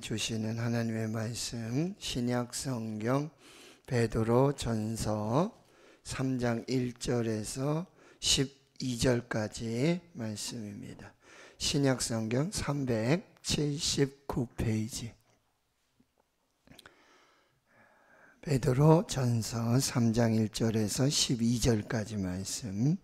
주시는 하나님의 말씀 신약 성경 베드로 전서 3장 1절에서 12절까지 말씀입니다. 신약 성경 379페이지 베드로 전서 3장 1절에서 12절까지 말씀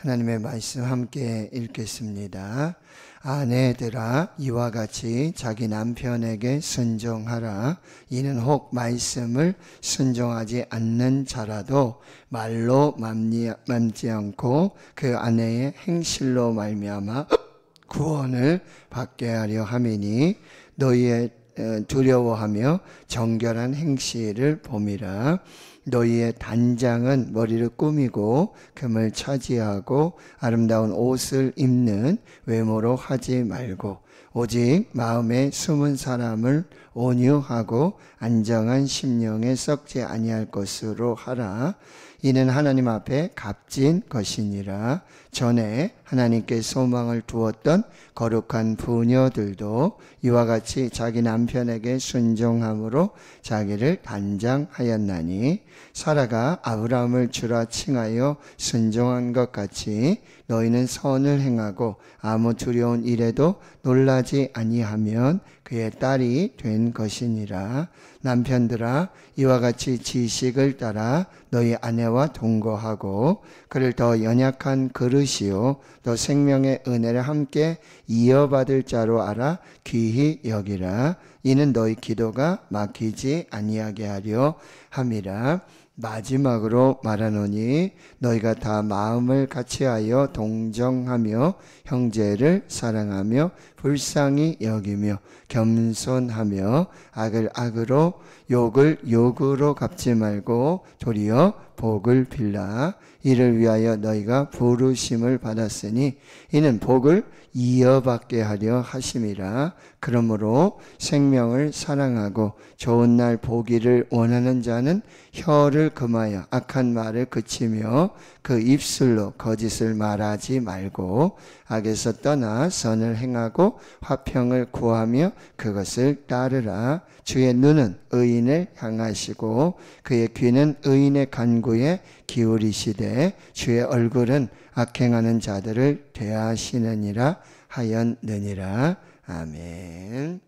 하나님의 말씀 함께 읽겠습니다. 아내들아 이와 같이 자기 남편에게 순종하라 이는 혹 말씀을 순종하지 않는 자라도 말로 맘지 않고 그 아내의 행실로 말미암아 구원을 받게 하려 함이니 너희의 어, 두려워하며 정결한 행실을 봄이라 너희의 단장은 머리를 꾸미고 금을 차지하고 아름다운 옷을 입는 외모로 하지 말고 오직 마음에 숨은 사람을 온유하고 안정한 심령에 썩지 아니할 것으로 하라 이는 하나님 앞에 값진 것이니라 전에 하나님께 소망을 두었던 거룩한 부녀들도 이와 같이 자기 남편에게 순종함으로 자기를 단장하였나니 사라가 아브라함을 주라 칭하여 순종한 것 같이 너희는 선을 행하고 아무 두려운 일에도 놀라지 아니하면 그의 딸이 된 것이니라 남편들아 이와 같이 지식을 따라 너희 아내와 동거하고 그를 더 연약한 그릇이요 또 생명의 은혜를 함께 이어받을 자로 알아 귀히 여기라. 이는 너희 기도가 막히지 아니하게 하려 함이라. 마지막으로 말하노니 너희가 다 마음을 같이하여 동정하며 형제를 사랑하며 불쌍히 여기며 겸손하며 악을 악으로 욕을 욕으로 갚지 말고 도리어 복을 빌라 이를 위하여 너희가 부르심을 받았으니 이는 복을 이어받게 하려 하심이라 그러므로 생명을 사랑하고 좋은 날 보기를 원하는 자는 혀를 금하여 악한 말을 그치며 그 입술로 거짓을 말하지 말고 악에서 떠나 선을 행하고 화평을 구하며 그것을 따르라. 주의 눈은 의인을 향하시고 그의 귀는 의인의 간구에 기울이시되 주의 얼굴은 악행하는 자들을 대하시느니라 하였느니라. 아멘.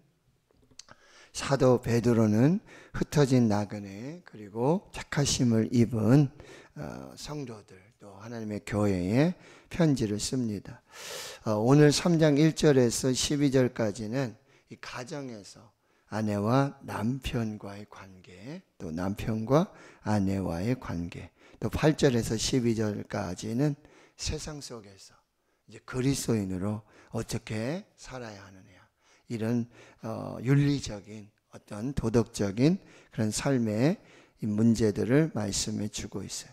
사도 베드로는 흩어진 나그네 그리고 착하심을 입은 어, 성도들 또 하나님의 교회에 편지를 씁니다. 어, 오늘 3장 1절에서 12절까지는 이 가정에서 아내와 남편과의 관계, 또 남편과 아내와의 관계, 또 8절에서 12절까지는 세상 속에서 이제 그리스도인으로 어떻게 살아야 하느냐 이런 어, 윤리적인 어떤 도덕적인 그런 삶의 문제들을 말씀해 주고 있어요.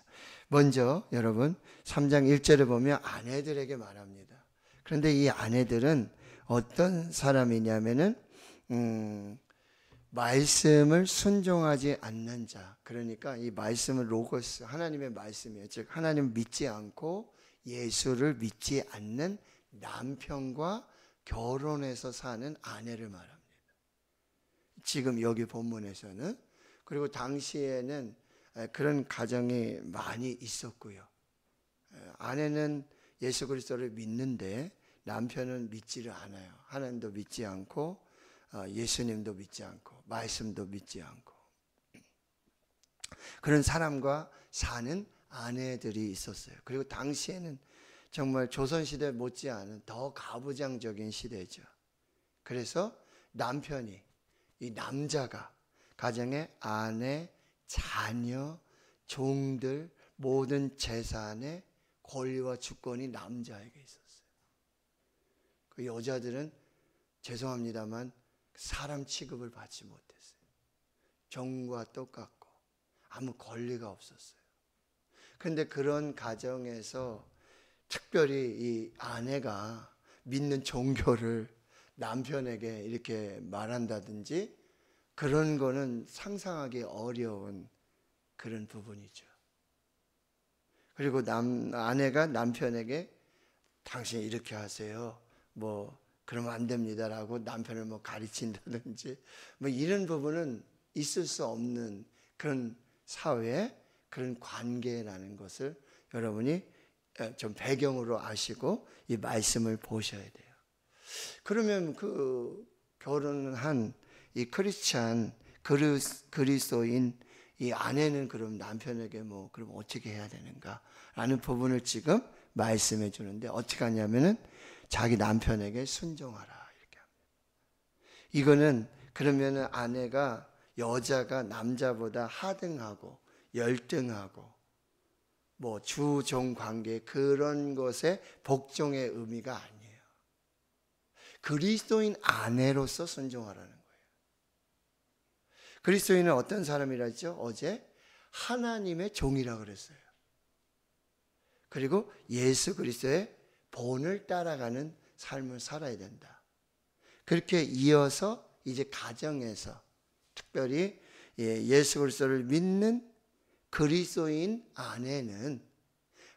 먼저 여러분 3장 1절을 보면 아내들에게 말합니다. 그런데 이 아내들은 어떤 사람이냐면은 음, 말씀을 순종하지 않는 자. 그러니까 이 말씀은 로고스 하나님의 말씀이에요. 즉 하나님 믿지 않고 예수를 믿지 않는 남편과 결혼해서 사는 아내를 말합니다. 지금 여기 본문에서는 그리고 당시에는 그런 가정이 많이 있었고요. 아내는 예수 그리스도를 믿는데 남편은 믿지를 않아요. 하나님도 믿지 않고 어, 예수님도 믿지 않고 말씀도 믿지 않고 그런 사람과 사는 아내들이 있었어요. 그리고 당시에는 정말 조선시대 못지않은 더 가부장적인 시대죠. 그래서 남편이, 이 남자가 가정의 아내, 자녀, 종들, 모든 재산의 권리와 주권이 남자에게 있었어요. 그 여자들은 죄송합니다만 사람 취급을 받지 못했어요. 종과 똑같고 아무 권리가 없었어요. 그런데 그런 가정에서 특별히 이 아내가 믿는 종교를 남편에게 이렇게 말한다든지 그런 거는 상상하기 어려운 그런 부분이죠. 그리고 남, 아내가 남편에게 당신 이렇게 하세요. 뭐, 그러면 안 됩니다라고 남편을 뭐 가르친다든지 뭐 이런 부분은 있을 수 없는 그런 사회, 그런 관계라는 것을 여러분이 좀 배경으로 아시고 이 말씀을 보셔야 돼요. 그러면 그 결혼한 이 크리스찬 그리스도인 이 아내는 그럼 남편에게 뭐 그럼 어떻게 해야 되는가라는 부분을 지금 말씀해 주는데 어떻게 하냐면은 자기 남편에게 순종하라 이렇게 합니다. 이거는 그러면은 아내가 여자가 남자보다 하등하고 열등하고 뭐 주종 관계 그런 것에 복종의 의미가 아니에요. 그리스도인 아내로서 순종하라는 그리스도인은 어떤 사람이라 했죠? 어제 하나님의 종이라 그랬어요. 그리고 예수 그리스도의 본을 따라가는 삶을 살아야 된다. 그렇게 이어서 이제 가정에서 특별히 예, 예수 그리스도를 믿는 그리스도인 아내는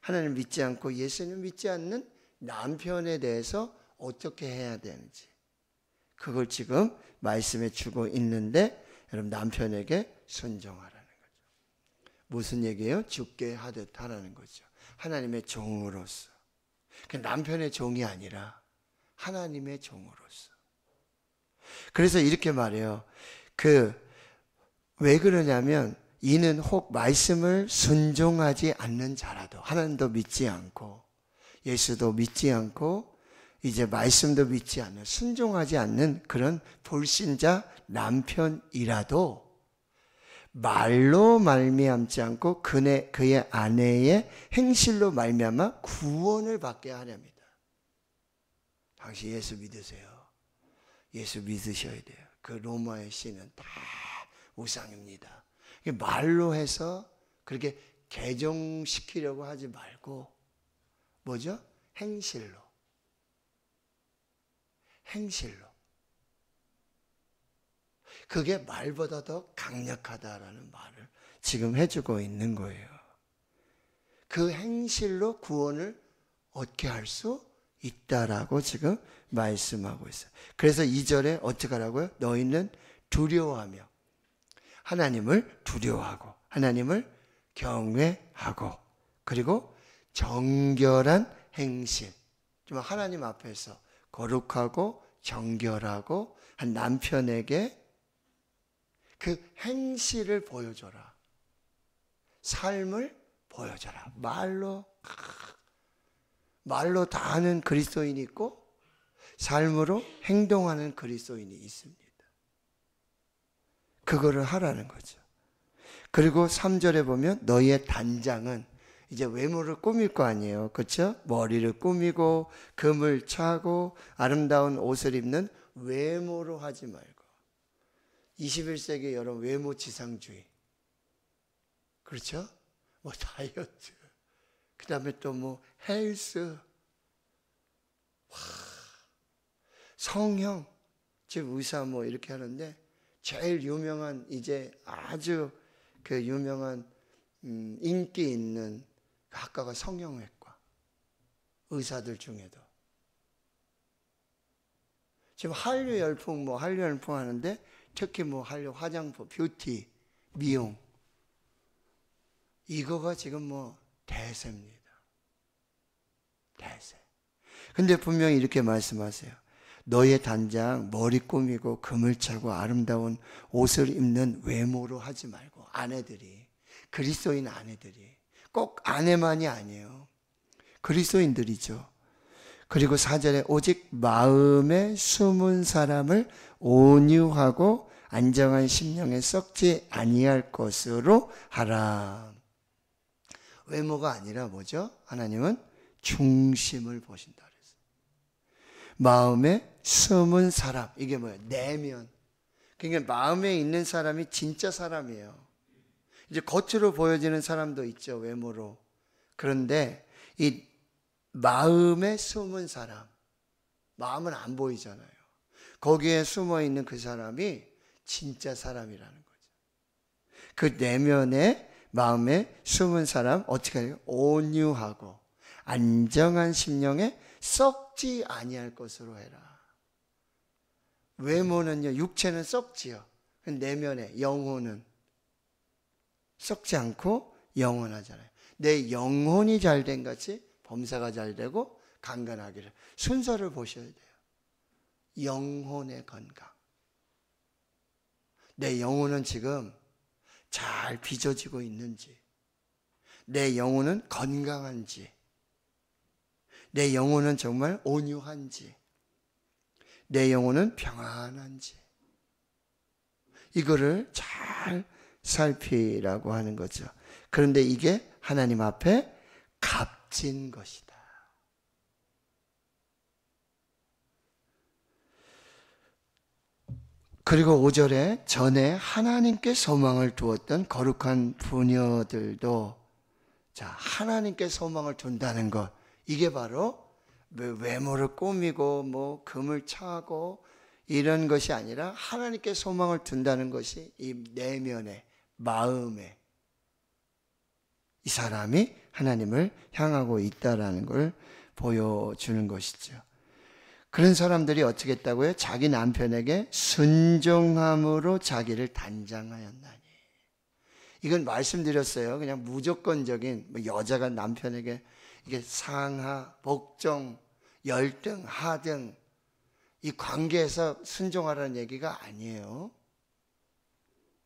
하나님 믿지 않고 예수님 믿지 않는 남편에 대해서 어떻게 해야 되는지 그걸 지금 말씀해 주고 있는데 여러분 남편에게 순종하라는 거죠. 무슨 얘기예요? 죽게 하듯 하라는 거죠. 하나님의 종으로서. 남편의 종이 아니라 하나님의 종으로서. 그래서 이렇게 말해요. 그, 왜 그러냐면, 이는 혹 말씀을 순종하지 않는 자라도, 하나님도 믿지 않고, 예수도 믿지 않고, 이제 말씀도 믿지 않는 순종하지 않는 그런 불신자 남편이라도 말로 말미암지 않고 그네, 그의 아내의 행실로 말미암아 구원을 받게 하렵니다. 당시 예수 믿으세요. 예수 믿으셔야 돼요. 그 로마의 신은 다 우상입니다. 말로 해서 그렇게 개종시키려고 하지 말고 뭐죠? 행실로. 행실로. 그게 말보다 더 강력하다라는 말을 지금 해주고 있는 거예요. 그 행실로 구원을 얻게 할 수 있다라고 지금 말씀하고 있어요. 그래서 2절에 어떻게 하라고요? 너희는 두려워하며 하나님을 두려워하고 하나님을 경외하고 그리고 정결한 행실. 하나님 앞에서 거룩하고 정결하고 한 남편에게 그 행실을 보여줘라. 삶을 보여줘라. 말로 말로 다 하는 그리스도인이 있고 삶으로 행동하는 그리스도인이 있습니다. 그거를 하라는 거죠. 그리고 3절에 보면 너희의 단장은 이제 외모를 꾸밀 거 아니에요. 그렇죠? 머리를 꾸미고 금을 차고 아름다운 옷을 입는 외모로 하지 말고 21세기 여러 외모 지상주의. 그렇죠? 뭐 다이어트. 그다음에 또 뭐 헬스. 와. 성형 즉 의사 뭐 이렇게 하는데 제일 유명한 이제 아주 그 유명한 음, 인기 있는 아까가 성형외과 의사들 중에도 지금 한류 열풍 뭐 한류 열풍 하는데 특히 뭐 한류 화장품 뷰티 미용 이거가 지금 뭐 대세입니다. 대세. 근데 분명히 이렇게 말씀하세요. 너의 단장 머리 꾸미고 금을 차고 아름다운 옷을 입는 외모로 하지 말고 아내들이 그리스도인 아내들이 꼭 아내만이 아니에요. 그리스도인들이죠. 그리고 사절에 오직 마음에 숨은 사람을 온유하고 안정한 심령에 썩지 아니할 것으로 하라. 외모가 아니라 뭐죠? 하나님은 중심을 보신다 그랬어 마음에 숨은 사람 이게 뭐예 내면. 그러니까 마음에 있는 사람이 진짜 사람이에요. 이제 겉으로 보여지는 사람도 있죠, 외모로. 그런데 이 마음에 숨은 사람, 마음은 안 보이잖아요. 거기에 숨어 있는 그 사람이 진짜 사람이라는 거죠. 그 내면에 마음에 숨은 사람 어떻게 해요? 온유하고 안정한 심령에 썩지 아니할 것으로 해라. 외모는요, 육체는 썩지요. 그 내면에 영혼은 썩지 않고 영원하잖아요. 내 영혼이 잘된 같이 범사가 잘 되고 강건하기를. 순서를 보셔야 돼요. 영혼의 건강. 내 영혼은 지금 잘 빚어지고 있는지, 내 영혼은 건강한지, 내 영혼은 정말 온유한지, 내 영혼은 평안한지, 이거를 잘 살피라고 하는 거죠. 그런데 이게 하나님 앞에 값진 것이다. 그리고 5절에 전에 하나님께 소망을 두었던 거룩한 부녀들도 자, 하나님께 소망을 둔다는 것. 이게 바로 외모를 꾸미고 뭐 금을 차고 이런 것이 아니라 하나님께 소망을 둔다는 것이 이 내면에 마음에 이 사람이 하나님을 향하고 있다라는 걸 보여주는 것이죠. 그런 사람들이 어떻게 했다고요? 자기 남편에게 순종함으로 자기를 단장하였나니. 이건 말씀드렸어요. 그냥 무조건적인 뭐 여자가 남편에게 이게 상하, 복종, 열등, 하등 이 관계에서 순종하라는 얘기가 아니에요.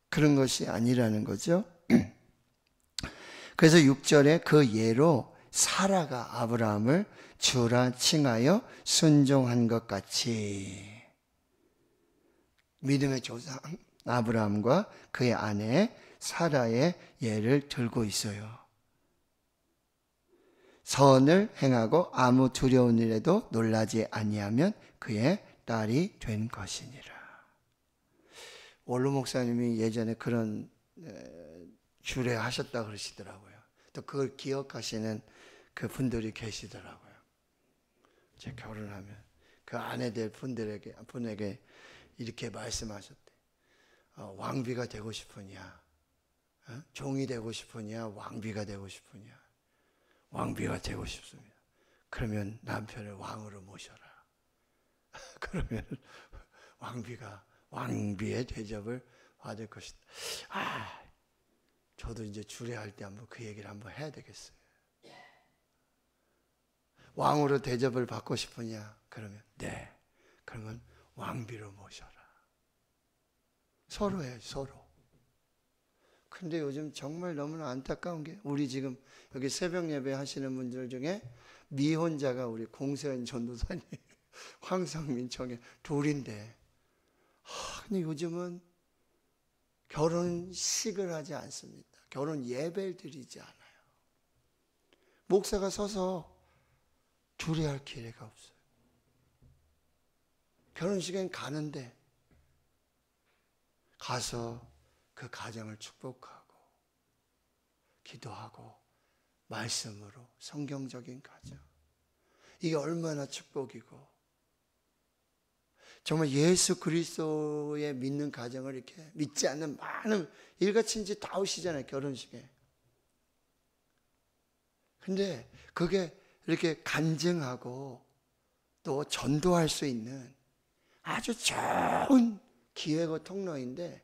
그런 것이 아니라는 거죠. 그래서 6절에 그 예로 사라가 아브라함을 주라 칭하여 순종한 것 같이 믿음의 조상 아브라함과 그의 아내 사라의 예를 들고 있어요. 선을 행하고 아무 두려운 일에도 놀라지 아니하면 그의 딸이 된 것이니라. 원로 목사님이 예전에 그런 주례하셨다 그러시더라고요. 또 그걸 기억하시는 그 분들이 계시더라고요. 제 결혼하면 그 아내 될 분들에게 분에게 이렇게 말씀하셨대. 어, 왕비가 되고 싶으냐? 어? 종이 되고 싶으냐? 왕비가 되고 싶으냐? 왕비가 되고 싶습니다. 그러면 남편을 왕으로 모셔라. 그러면 왕비가 왕비의 대접을 받을 것이다. 아, 저도 이제 주례할 때 한번 그 얘기를 한번 해야 되겠어요. 왕으로 대접을 받고 싶으냐? 그러면 네. 그러면 왕비로 모셔라. 서로 해 서로. 근데 요즘 정말 너무나 안타까운 게 우리 지금 여기 새벽 예배 하시는 분들 중에 미혼자가 우리 공세현 전도사님, 황성민 청에 둘인데 근데 요즘은 결혼식을 하지 않습니다. 결혼 예배를 드리지 않아요. 목사가 서서 주례할 기회가 없어요. 결혼식엔 가는데 가서 그 가정을 축복하고 기도하고 말씀으로 성경적인 가정 이게 얼마나 축복이고 정말 예수 그리스도의 믿는 가정을 이렇게 믿지 않는 많은 일같이 지다 오시잖아요 결혼식에. 근데 그게 이렇게 간증하고 또 전도할 수 있는 아주 좋은 기회고 통로인데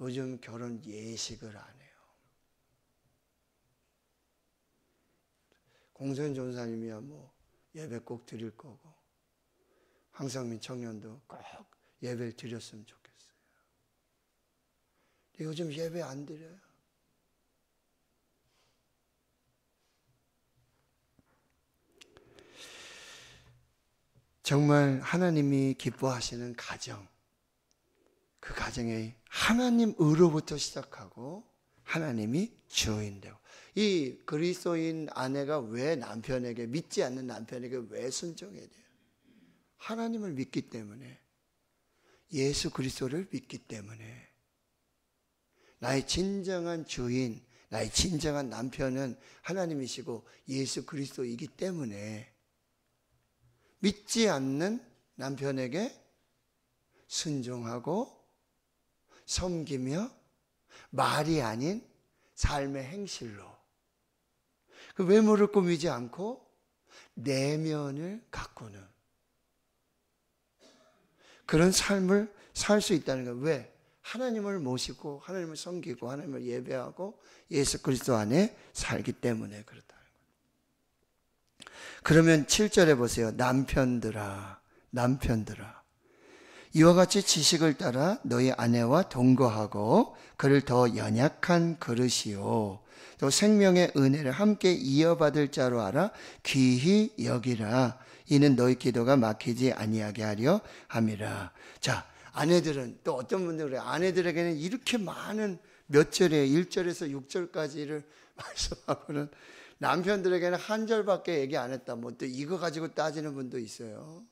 요즘 결혼 예식을 안 해요. 공선 전사님이야 뭐 예배 꼭 드릴 거고 황상민 청년도 꼭 예배를 드렸으면 좋겠어요. 요즘 예배 안 드려요. 정말 하나님이 기뻐하시는 가정, 그 가정에 하나님 으로부터 시작하고 하나님이 주인 되고 이 그리스도인 아내가 왜 남편에게 믿지 않는 남편에게 왜 순종해야 돼요? 하나님을 믿기 때문에 예수 그리스도를 믿기 때문에 나의 진정한 주인, 나의 진정한 남편은 하나님이시고 예수 그리스도이기 때문에 믿지 않는 남편에게 순종하고 섬기며 말이 아닌 삶의 행실로 그 외모를 꾸미지 않고 내면을 가꾸는 그런 삶을 살 수 있다는 거예요. 왜? 하나님을 모시고 하나님을 섬기고 하나님을 예배하고 예수 그리스도 안에 살기 때문에 그렇다는 거예요. 그러면 7절에 보세요. 남편들아 남편들아 이와 같이 지식을 따라 너희 아내와 동거하고 그를 더 연약한 그릇이요 또 생명의 은혜를 함께 이어받을 자로 알아 귀히 여기라 이는 너희 기도가 막히지 아니하게 하려 함이라. 자, 아내들은 또 어떤 분들은 요 아내들에게는 이렇게 많은 몇 절에 1절에서 6절까지를 말씀하고는 남편들에게는 한 절밖에 얘기 안 했다. 뭐 또 이거 가지고 따지는 분도 있어요.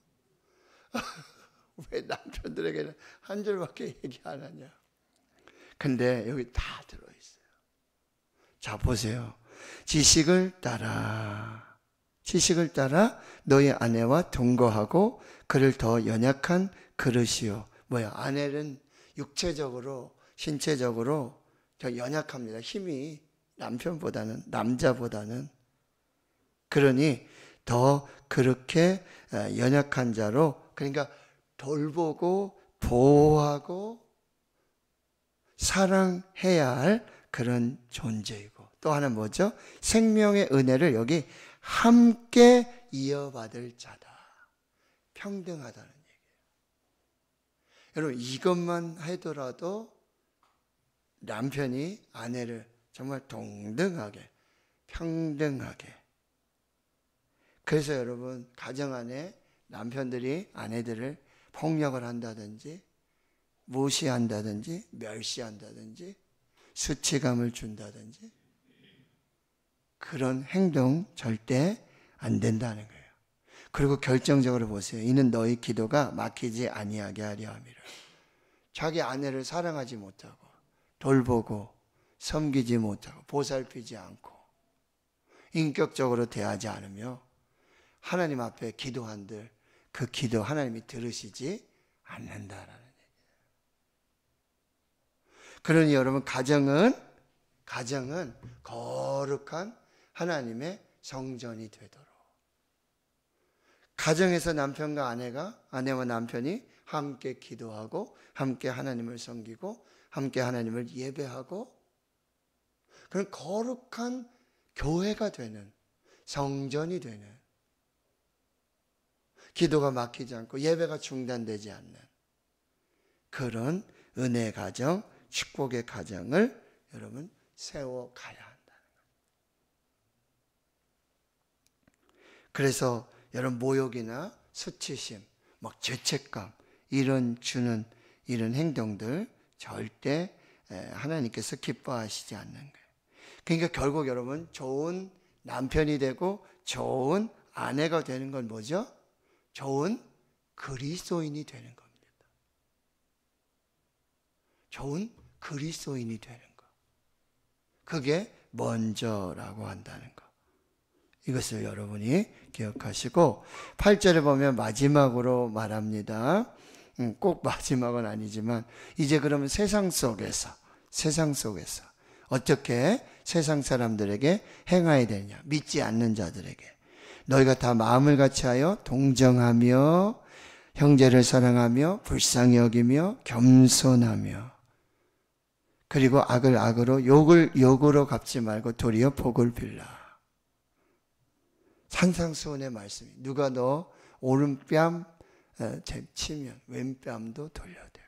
왜 남편들에게는 한 절밖에 얘기 안 하냐. 근데 여기 다 들어있어요. 자, 보세요. 지식을 따라. 지식을 따라 너의 아내와 동거하고 그를 더 연약한 그릇이요. 뭐야? 아내는 육체적으로, 신체적으로 더 연약합니다. 힘이 남편보다는, 남자보다는. 그러니 더 그렇게 어, 연약한 자로, 그러니까 돌보고, 보호하고, 사랑해야 할 그런 존재이고, 또 하나 뭐죠? 생명의 은혜를 여기 함께 이어받을 자다. 평등하다는 얘기예요. 여러분, 이것만 하더라도 남편이 아내를 정말 동등하게, 평등하게. 그래서 여러분, 가정 안에 남편들이 아내들을 폭력을 한다든지, 무시한다든지, 멸시한다든지, 수치감을 준다든지, 그런 행동 절대 안 된다는 거예요. 그리고 결정적으로 보세요. 이는 너희 기도가 막히지 아니하게 하려 함이라. 자기 아내를 사랑하지 못하고 돌보고 섬기지 못하고 보살피지 않고 인격적으로 대하지 않으며 하나님 앞에 기도한들 그 기도 하나님이 들으시지 않는다라는 얘기예요. 그러니 여러분 가정은 가정은 거룩한 하나님의 성전이 되도록. 가정에서 남편과 아내가, 아내와 남편이 함께 기도하고, 함께 하나님을 섬기고, 함께 하나님을 예배하고, 그런 거룩한 교회가 되는, 성전이 되는, 기도가 막히지 않고 예배가 중단되지 않는 그런 은혜 가정, 축복의 가정을 여러분 세워가야 그래서 여러분 모욕이나 수치심, 막 뭐 죄책감 이런 주는 이런 행동들 절대 하나님께서 기뻐하시지 않는 거예요. 그러니까 결국 여러분 좋은 남편이 되고 좋은 아내가 되는 건 뭐죠? 좋은 그리스도인이 되는 겁니다. 좋은 그리스도인이 되는 거. 그게 먼저라고 한다는 거. 이것을 여러분이 기억하시고 8절에 보면 마지막으로 말합니다. 음, 꼭 마지막은 아니지만 이제 그러면 세상 속에서 세상 속에서 어떻게 세상 사람들에게 행해야 되냐 믿지 않는 자들에게 너희가 다 마음을 같이하여 동정하며 형제를 사랑하며 불쌍히 여기며 겸손하며 그리고 악을 악으로 욕을 욕으로 갚지 말고 도리어 복을 빌라. 항상 수원의 말씀이 누가 너 오른뺨 치면 왼뺨도 돌려대고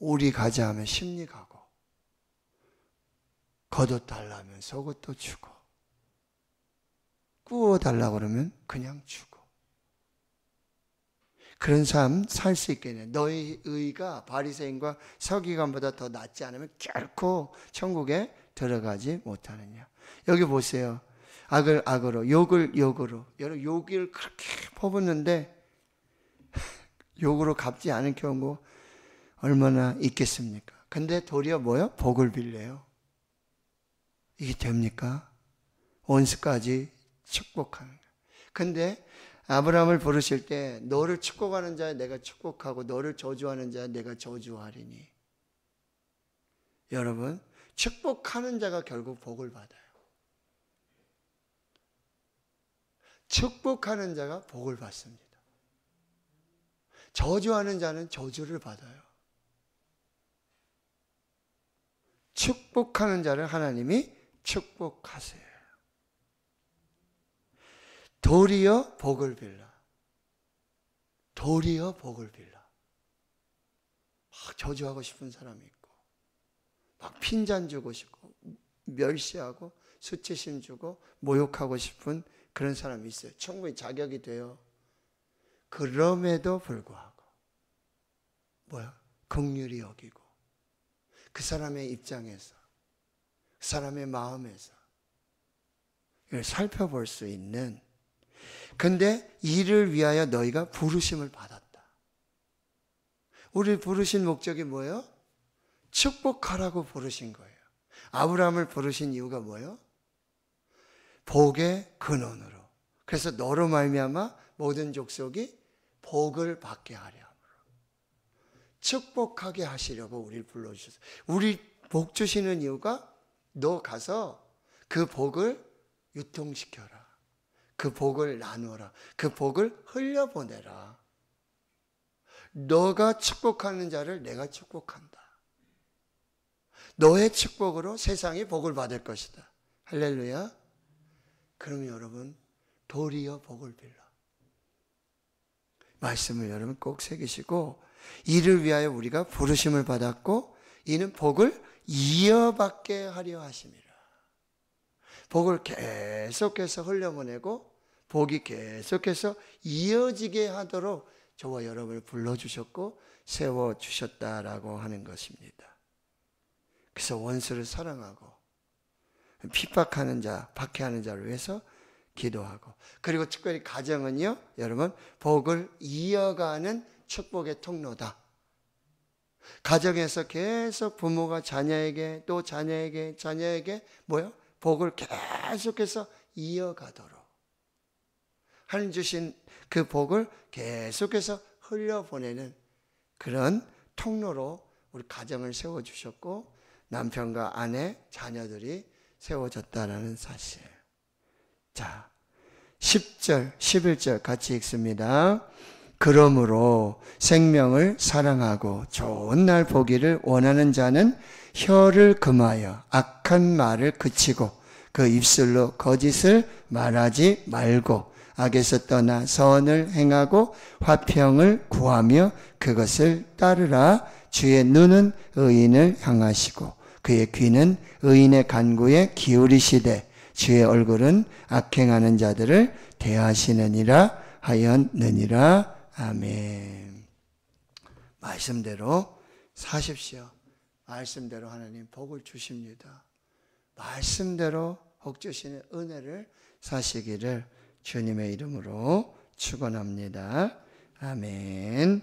우리 가자 하면 심리 가고 겉옷 달라면 속옷도 주고 꾸어 달라 그러면 그냥 주고 그런 삶 살 수 있겠네. 너희 의가 바리새인과 서기관보다 더 낫지 않으면 결코 천국에 들어가지 못하느냐. 여기 보세요. 악을 악으로, 욕을 욕으로. 여러분, 욕을 그렇게 퍼붓는데, 욕으로 갚지 않은 경우 얼마나 있겠습니까? 근데 도리어 뭐요? 복을 빌래요. 이게 됩니까? 원수까지 축복하는 거예요. 근데 아브라함을 부르실 때 너를 축복하는 자에 내가 축복하고 너를 저주하는 자에 내가 저주하리니. 여러분, 축복하는 자가 결국 복을 받아요. 축복하는 자가 복을 받습니다. 저주하는 자는 저주를 받아요. 축복하는 자를 하나님이 축복하세요. 도리어 복을 빌라. 도리어 복을 빌라. 막 저주하고 싶은 사람이 있고, 막 핀잔 주고 싶고, 멸시하고, 수치심 주고, 모욕하고 싶은 그런 사람이 있어요. 충분히 자격이 돼요. 그럼에도 불구하고 뭐야? 긍휼이 여기고 그 사람의 입장에서 그 사람의 마음에서 이걸 살펴볼 수 있는 근데 이를 위하여 너희가 부르심을 받았다. 우리 부르신 목적이 뭐예요? 축복하라고 부르신 거예요. 아브라함을 부르신 이유가 뭐예요? 복의 근원으로. 그래서 너로 말미암아 모든 족속이 복을 받게 하려. 로 축복하게 하시려고 우리를 불러주셨어요. 우리 복 주시는 이유가 너 가서 그 복을 유통시켜라. 그 복을 나누어라. 그 복을 흘려보내라. 너가 축복하는 자를 내가 축복한다. 너의 축복으로 세상이 복을 받을 것이다. 할렐루야. 그러면 여러분 도리어 복을 빌라. 말씀을 여러분 꼭 새기시고 이를 위하여 우리가 부르심을 받았고 이는 복을 이어받게 하려 하심이라. 복을 계속해서 흘려보내고 복이 계속해서 이어지게 하도록 저와 여러분을 불러주셨고 세워주셨다라고 하는 것입니다. 그래서 원수를 사랑하고 핍박하는 자, 박해하는 자를 위해서 기도하고 그리고 특별히 가정은요, 여러분 복을 이어가는 축복의 통로다. 가정에서 계속 부모가 자녀에게 또 자녀에게 자녀에게 뭐요? 복을 계속해서 이어가도록 하나님 주신 그 복을 계속해서 흘려보내는 그런 통로로 우리 가정을 세워 주셨고 남편과 아내 자녀들이 세워졌다라는 사실. 자, 10절, 11절 같이 읽습니다. 그러므로 생명을 사랑하고 좋은 날 보기를 원하는 자는 혀를 금하여 악한 말을 그치고 그 입술로 거짓을 말하지 말고 악에서 떠나 선을 행하고 화평을 구하며 그것을 따르라 주의 눈은 의인을 향하시고 그의 귀는 의인의 간구에 기울이시되 주의 얼굴은 악행하는 자들을 대하시느니라 하였느니라. 아멘. 말씀대로 사십시오. 말씀대로 하나님 복을 주십니다. 말씀대로 복주신의 은혜를 사시기를 주님의 이름으로 축원합니다. 아멘.